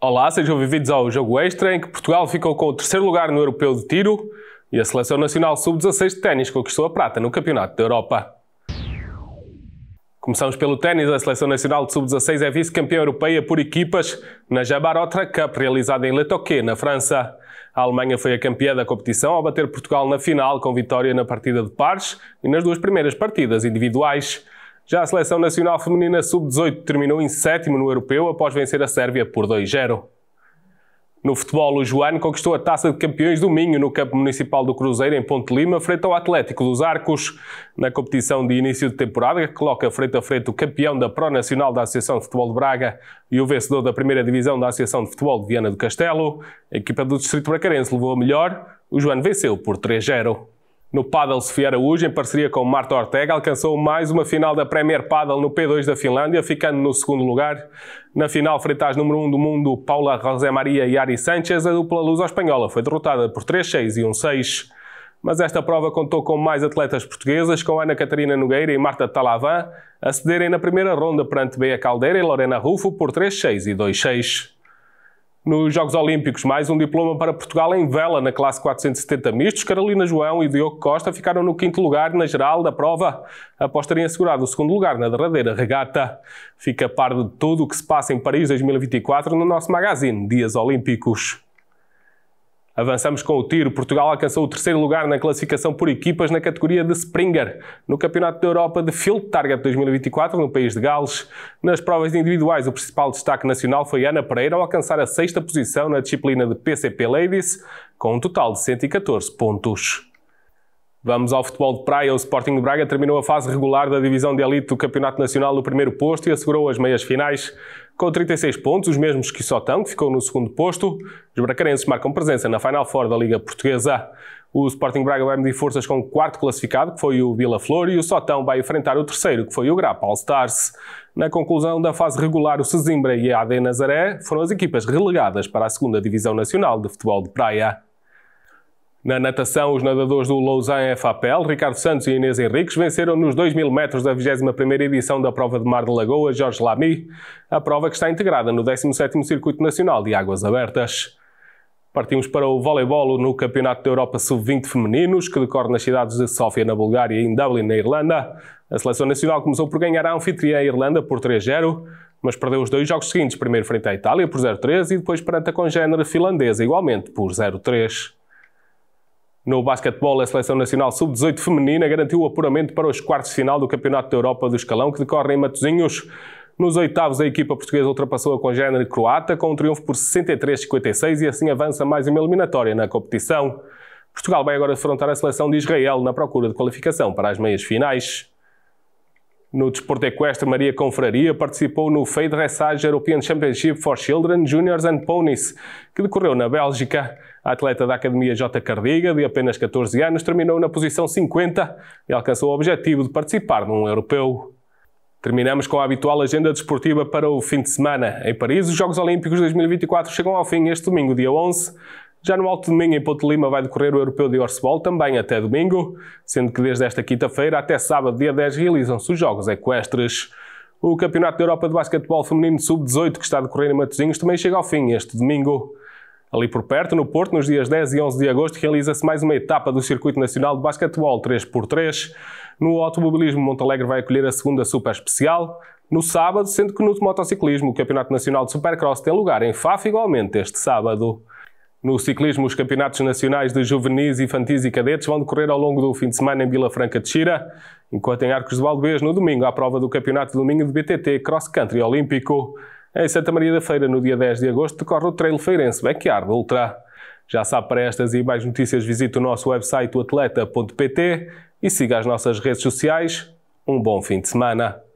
Olá, sejam bem-vindos ao Jogo Extra, em que Portugal ficou com o terceiro lugar no Europeu de Tiro e a Seleção Nacional Sub-16 de Ténis conquistou a prata no Campeonato da Europa. Começamos pelo ténis. A Seleção Nacional de Sub-16 é vice-campeã europeia por equipas na Jabarotra Cup, realizada em Le Toquet, na França. A Alemanha foi a campeã da competição ao bater Portugal na final, com vitória na partida de pares e nas duas primeiras partidas individuais. Já a seleção nacional feminina sub-18 terminou em sétimo no europeu após vencer a Sérvia por 2-0. No futebol, o João conquistou a taça de campeões do Minho no campo municipal do Cruzeiro, em Ponte Lima, frente ao Atlético dos Arcos. Na competição de início de temporada, que coloca frente a frente o campeão da Pro Nacional da Associação de Futebol de Braga e o vencedor da primeira divisão da Associação de Futebol de Viana do Castelo, a equipa do Distrito Bracarense levou a melhor. O João venceu por 3-0. No Padel Sofia Araújo, em parceria com Marta Ortega, alcançou mais uma final da Premier Padel no P2 da Finlândia, ficando no segundo lugar. Na final, frente às número 1 um do mundo, Paula José Maria e Ari Sanchez, a dupla lusa espanhola foi derrotada por 3-6 e 1-6. Mas esta prova contou com mais atletas portuguesas, com Ana Catarina Nogueira e Marta Talavan, a cederem na primeira ronda perante Bea Caldeira e Lorena Rufo por 3-6 e 2-6. Nos Jogos Olímpicos, mais um diploma para Portugal em vela na classe 470 mistos. Carolina João e Diogo Costa ficaram no quinto lugar na geral da prova, após terem assegurado o segundo lugar na derradeira regata. Fica a par de tudo o que se passa em Paris 2024 no nosso magazine Dias Olímpicos. Avançamos com o tiro. Portugal alcançou o terceiro lugar na classificação por equipas na categoria de Springer, no Campeonato da Europa de Field Target 2024, no país de Gales. Nas provas individuais, o principal destaque nacional foi Ana Pereira ao alcançar a sexta posição na disciplina de PCP Ladies, com um total de 114 pontos. Vamos ao futebol de praia. O Sporting de Braga terminou a fase regular da divisão de elite do Campeonato Nacional no primeiro posto e assegurou as meias finais. Com 36 pontos, os mesmos que Sotão, que ficou no segundo posto, os bracarenses marcam presença na Final Four da Liga Portuguesa. O Sporting Braga vai medir forças com o quarto classificado, que foi o Vila Flor, e o Sotão vai enfrentar o terceiro, que foi o Grapa All Stars. Na conclusão da fase regular, o Sesimbra e a AD Nazaré foram as equipas relegadas para a segunda Divisão Nacional de Futebol de Praia. Na natação, os nadadores do Lausanne FAPEL, Ricardo Santos e Inês Henriques, venceram nos 2 mil metros da 21ª edição da prova de Mar de Lagoa Jorge Lamy, a prova que está integrada no 17º Circuito Nacional de Águas Abertas. Partimos para o voleibol no Campeonato da Europa Sub-20 Femininos, que decorre nas cidades de Sófia, na Bulgária, e em Dublin, na Irlanda. A seleção nacional começou por ganhar a anfitriã Irlanda por 3-0, mas perdeu os dois jogos seguintes, primeiro frente à Itália por 0-3 e depois perante a congénera finlandesa, igualmente por 0-3. No basquetebol, a Seleção Nacional Sub-18 feminina garantiu o apuramento para os quartos de final do Campeonato da Europa do Escalão, que decorre em Matosinhos. Nos oitavos, a equipa portuguesa ultrapassou a congénere croata com um triunfo por 63-56 e assim avança mais uma eliminatória na competição. Portugal vai agora afrontar a seleção de Israel na procura de qualificação para as meias finais. No desporto equestre, Maria Confraria participou no Dressage European Championship for Children, Juniors and Ponies, que decorreu na Bélgica. A atleta da Academia J. Cardiga, de apenas 14 anos, terminou na posição 50 e alcançou o objetivo de participar num europeu. Terminamos com a habitual agenda desportiva para o fim de semana. Em Paris, os Jogos Olímpicos 2024 chegam ao fim este domingo, dia 11. Já no Alto Domingo, em Ponte Lima, vai decorrer o Europeu de Orcebol também até domingo, sendo que desde esta quinta-feira até sábado, dia 10, realizam-se os Jogos Equestres. O Campeonato da Europa de Basquetebol Feminino Sub-18, que está a decorrer em Matosinhos, também chega ao fim este domingo. Ali por perto, no Porto, nos dias 10 e 11 de agosto, realiza-se mais uma etapa do Circuito Nacional de Basquetebol 3x3. No automobilismo, Montalegre vai acolher a segunda super especial. No sábado, sendo que no motociclismo, o Campeonato Nacional de Supercross tem lugar em Faf igualmente este sábado. No ciclismo, os campeonatos nacionais de juvenis, infantis e cadetes vão decorrer ao longo do fim de semana em Vila Franca de Xira, enquanto em Arcos de Valdevez, no domingo, há a prova do Campeonato de Domingo de BTT Cross Country Olímpico. Em Santa Maria da Feira, no dia 10 de agosto, decorre o Trail Feirense Backyard Ultra. Já sabe, para estas e mais notícias, visite o nosso website atleta.pt e siga as nossas redes sociais. Um bom fim de semana!